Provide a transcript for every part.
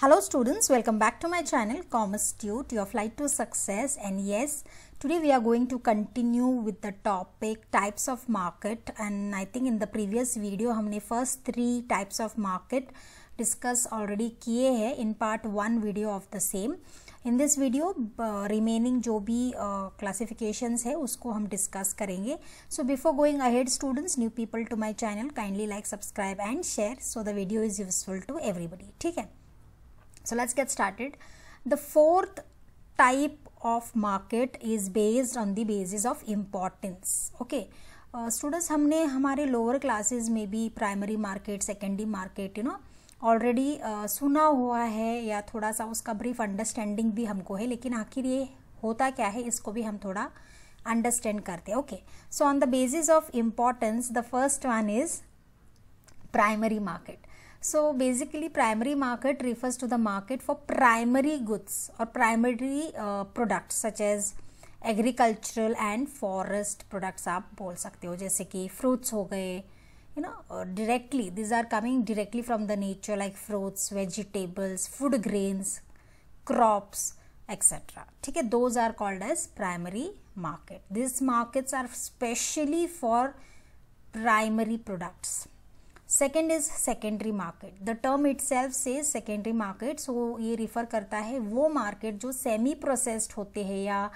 Hello students, welcome back to my channel Commerce Tute, your flight to success and yes, today we are going to continue with the topic types of market and I think in the previous video हमने first three types of market discuss already किए हैं in part one video of the same. In this video remaining जो भी classifications uh, है उसको हम discuss करेंगे so before going ahead students new people to my channel kindly like subscribe and share so the video is useful to everybody ठीक है so let's get started the fourth type of market is based on the basis of importance okay students uh, हमने हमारे lower classes में भी primary market secondary market you know already सुना हुआ है या थोड़ा सा उसका ब्रीफ अंडरस्टैंडिंग भी हमको है लेकिन आखिर ये होता क्या है इसको भी हम थोड़ा अंडरस्टैंड करते हैं okay so on the basis of importance the first one is primary market So basically primary market refers to the market for primary goods or primary uh, products such as agricultural and forest products aap bol sakte ho fruits ho you know uh, directly these are coming directly from the nature like fruits vegetables food grains crops etc theek those are called as primary market these markets are specially for primary products second is secondary market the term itself से secondary market so ये refer करता है वो market जो semi processed होते हैं या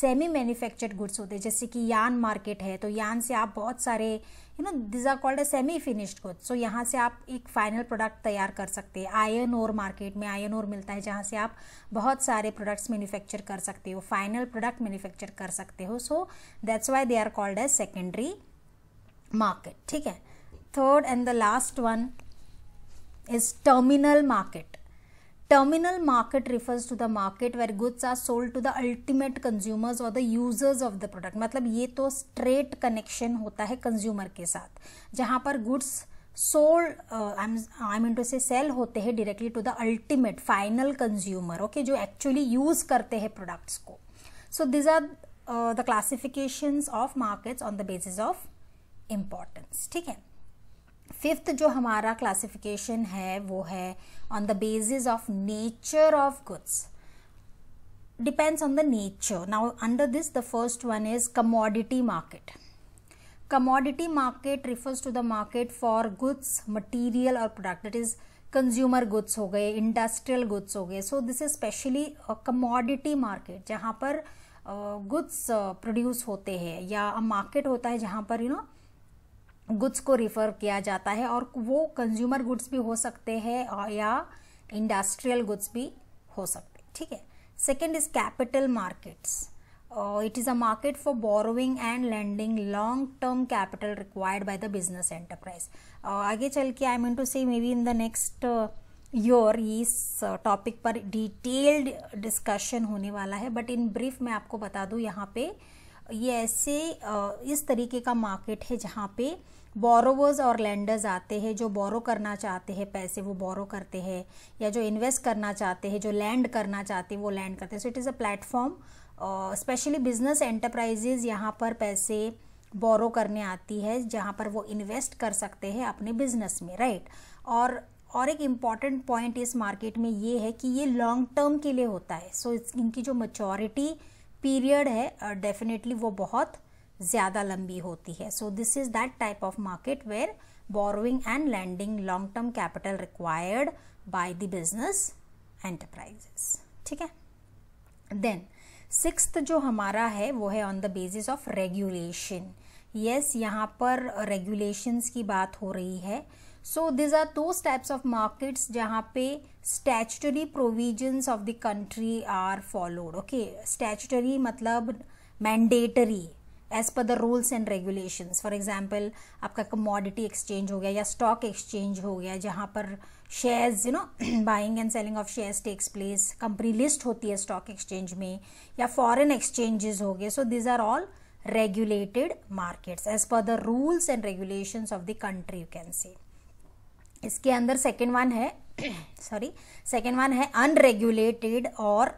semi manufactured goods होते हैं जैसे कि यान मार्केट है तो यान से आप बहुत सारे you know these are called a semi finished goods so यहाँ से आप एक फाइनल प्रोडक्ट तैयार कर सकते हैं आयन और मार्केट में आयन और मिलता है जहाँ से आप बहुत सारे प्रोडक्ट्स मैन्युफैक्चर कर सकते हो फाइनल प्रोडक्ट मैन्युफैक्चर कर सकते हो so that's why they are called a secondary market ठीक है third and the last one is terminal market terminal market refers to the market where goods are sold to the ultimate consumers or the users of the product matlab ye to straight connection hota hai consumer ke sath jahan par goods sold I mean to say sell होते हैं directly to the ultimate final consumer okay जो actually use करते हैं products को so these are the classifications of markets on the basis of importance ठीक है fifth जो हमारा क्लासिफिकेशन है वो है on the basis of nature of goods depends on the nature now under this the first one is commodity market commodity market refers to the market for goods material और product it is consumer goods हो गए industrial goods हो गए so this is specially commodity market जहां पर goods uh, produce uh, होते हैं या मार्केट होता है जहां पर यू नो गुड्स को रिफ़र किया जाता है और वो कंज्यूमर गुड्स भी हो सकते हैं या इंडस्ट्रियल गुड्स भी हो सकते हैं ठीक है second is capital markets it is a market for borrowing and lending long term capital required by the business enterprise आगे चल के I mean to say maybe in the next your इस टॉपिक uh, पर detailed discussion होने वाला है but in brief मैं आपको बता दूँ यहाँ पे ये ऐसे uh, इस तरीके का मार्केट है जहाँ पे बोरोवर्स और लैंडर्स आते हैं जो बोरो करना चाहते हैं पैसे वो बोरो करते हैं या जो इन्वेस्ट करना चाहते हैं जो लैंड करना चाहते हैं वो लैंड करते हैं so it is a platform specially business enterprises यहाँ पर पैसे बोरो करने आती है जहाँ पर वो इन्वेस्ट कर सकते हैं अपने बिजनेस में राइट right? और और एक इम्पॉर्टेंट पॉइंट इस मार्केट में ये है कि ये लॉन्ग टर्म के लिए होता है सो so, इनकी जो मचोरिटी पीरियड है डेफिनेटली uh, वो बहुत ज़्यादा लंबी होती है so this is that type of market where borrowing and lending long term capital required by the business enterprises ठीक है देन सिक्स जो हमारा है वो है on the basis of regulation yes यहाँ पर रेगुलेशंस की बात हो रही है सो दिज आर दो टाइप्स ऑफ मार्केट्स जहाँ पे statutory provisions of the country are followed okay statutory मतलब mandatory as per the rules and regulation for example आपका कमोडिटी एक्सचेंज हो गया या स्टॉक एक्सचेंज हो गया जहाँ पर shares you know buying and selling of shares takes place company list होती है स्टॉक एक्सचेंज में या फॉरन एक्सचेंजेस हो गए so these are all regulated markets as per the rules and regulation of the country you can say इसके अंदर second one है sorry second one है अनरेगुलेटेड और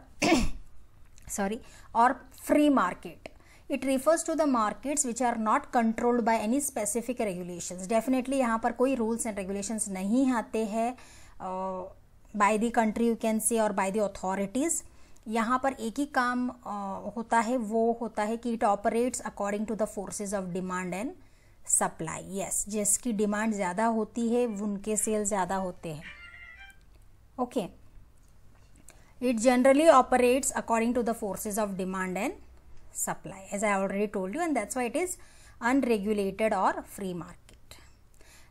सॉरी और free market it refers to the markets which are not controlled by any specific regulations definitely यहाँ पर कोई rules and regulations नहीं आते हैं by the country you can say और बाय द अथॉरिटीज़ यहाँ पर एक ही काम uh, होता है वो होता है कि it operates according to the forces of demand and supply yes जिसकी डिमांड ज़्यादा होती है उनके सेल ज़्यादा होते हैं okay it generally operates according to the forces of demand and supply as I already told you and that's why it is unregulated or free market.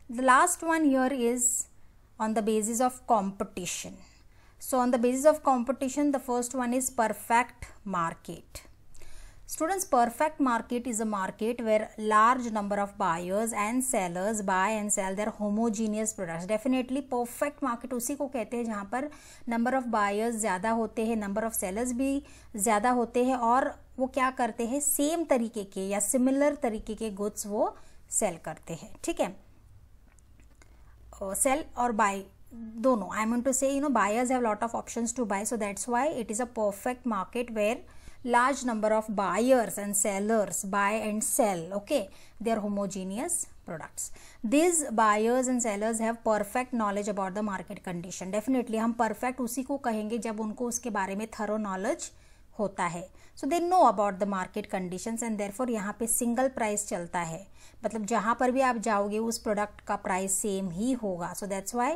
The last one here is on the basis of competition. So on the basis of competition the first one is perfect market. Students, perfect market is a market where large number of buyers and sellers buy and sell their homogeneous products. Definitely perfect market उसी को कहते हैं जहाँ पर number of buyers ज़्यादा होते हैं number of sellers भी ज़्यादा होते हैं और वो क्या करते हैं सेम तरीके के या सिमिलर तरीके के गुड्स वो सेल करते हैं ठीक है सेल और बाय दोनों I mean to say you know buyers have lot of options to buy so that's why it is a perfect market where large number of buyers and sellers buy and sell okay they are homogeneous products these buyers and sellers have perfect knowledge about the market condition definitely hum perfect usi ko kahenge jab unko uske bare mein thorough knowledge होता है so they know about the market conditions and therefore यहाँ पे single price चलता है मतलब जहाँ पर भी आप जाओगे उस प्रोडक्ट का प्राइस सेम ही होगा so that's why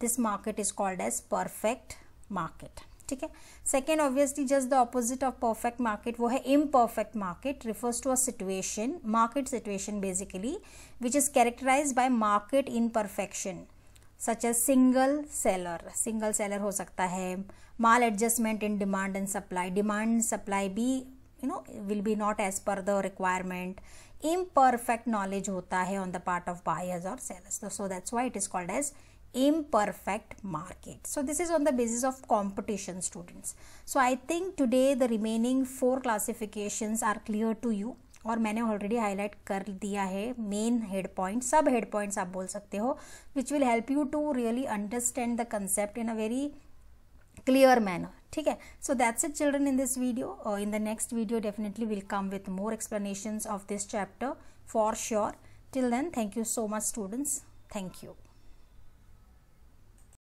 this market is called as perfect market ठीक है second obviously just the opposite of perfect market वो है imperfect market refers to a situation market situation basically which is characterise by market imperfection such as single seller single seller हो सकता है maladjustment in demand and supply demand supply भी you know will be not as per the requirement imperfect knowledge होता है on the part of buyers और sellers so that's why it is called as imperfect market. So this is on the basis of competition students. So I think today the remaining four classifications are clear to you और मैंने already highlight कर दिया है main head point sub head points आप बोल सकते हो which will help you to really understand the concept in a very clear manner ठीक है so that's it children in this video in the next video definitely will come with more explanations of this chapter for sure till then thank you so much students thank you